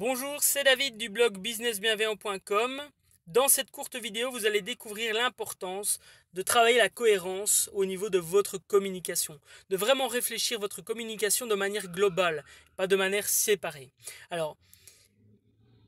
Bonjour, c'est David du blog businessbienveillant.com. Dans cette courte vidéo, vous allez découvrir l'importance de travailler la cohérence au niveau de votre communication, de vraiment réfléchir votre communication de manière globale, pas de manière séparée. Alors,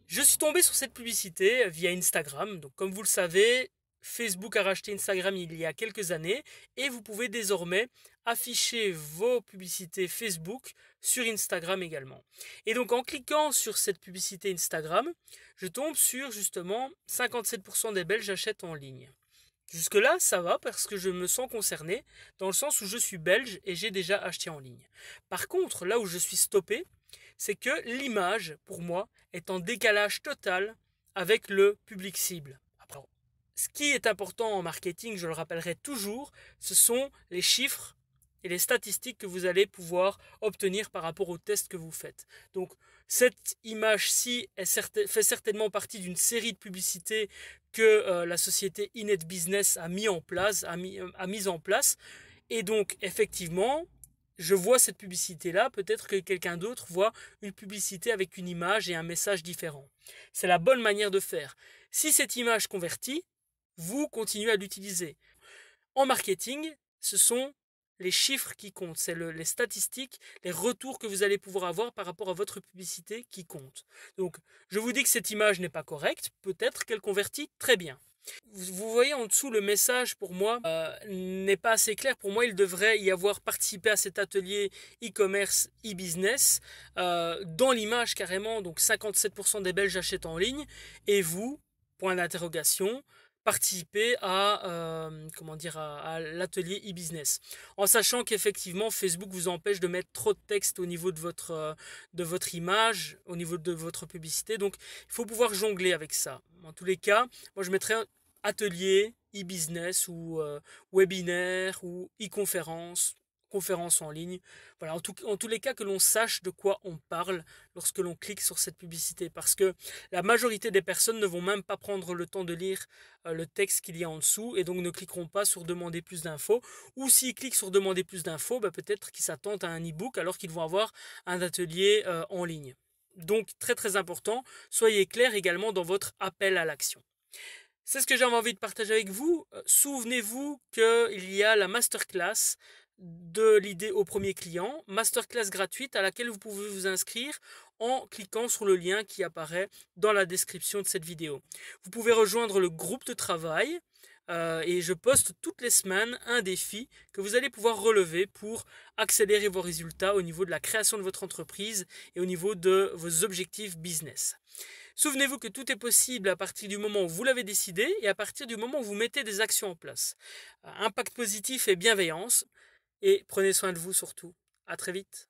je suis tombé sur cette publicité via Instagram. Donc, comme vous le savez, Facebook a racheté Instagram il y a quelques années et vous pouvez désormais afficher vos publicités Facebook sur Instagram également. Et donc en cliquant sur cette publicité Instagram, je tombe sur justement 57% des Belges achètent en ligne. Jusque-là, ça va parce que je me sens concerné dans le sens où je suis belge et j'ai déjà acheté en ligne. Par contre, là où je suis stoppé, c'est que l'image, pour moi, est en décalage total avec le public cible. Ce qui est important en marketing, je le rappellerai toujours, ce sont les chiffres et les statistiques que vous allez pouvoir obtenir par rapport aux tests que vous faites. Donc cette image-ci fait certainement partie d'une série de publicités que euh, la société Inet Business a mis en place, a mis en place. Et donc effectivement, je vois cette publicité-là, peut-être que quelqu'un d'autre voit une publicité avec une image et un message différent. C'est la bonne manière de faire. Si cette image convertit, vous continuez à l'utiliser. En marketing, ce sont les chiffres qui comptent, c'est les statistiques, les retours que vous allez pouvoir avoir par rapport à votre publicité qui comptent. Donc, je vous dis que cette image n'est pas correcte, peut-être qu'elle convertit très bien. Vous, voyez en dessous, le message pour moi euh, n'est pas assez clair. Pour moi, il devrait y avoir participé à cet atelier e-commerce, e-business, euh, dans l'image carrément, donc 57% des Belges achètent en ligne, et vous, point d'interrogation, participer à, euh, comment dire, à, l'atelier e-business. En sachant qu'effectivement, Facebook vous empêche de mettre trop de texte au niveau de votre, euh, de votre image, au niveau de votre publicité. Donc, il faut pouvoir jongler avec ça. En tous les cas, moi, je mettrais atelier, e-business ou euh, webinaire ou e-conférence, conférences en ligne. Voilà, en, tous les cas, que l'on sache de quoi on parle lorsque l'on clique sur cette publicité, parce que la majorité des personnes ne vont même pas prendre le temps de lire euh, le texte qu'il y a en dessous, et donc ne cliqueront pas sur demander plus d'infos, ou s'ils cliquent sur demander plus d'infos, bah, peut-être qu'ils s'attendent à un e-book alors qu'ils vont avoir un atelier euh, en ligne. Donc très très important, soyez clair également dans votre appel à l'action. C'est ce que j'avais envie de partager avec vous. Euh, souvenez-vous qu'il y a la masterclass de l'idée au premier client, masterclass gratuite à laquelle vous pouvez vous inscrire en cliquant sur le lien qui apparaît dans la description de cette vidéo. Vous pouvez rejoindre le groupe de travail euh, et je poste toutes les semaines un défi que vous allez pouvoir relever pour accélérer vos résultats au niveau de la création de votre entreprise et au niveau de vos objectifs business. Souvenez-vous que tout est possible à partir du moment où vous l'avez décidé et à partir du moment où vous mettez des actions en place. Euh, impact positif et bienveillance, et prenez soin de vous surtout. À très vite.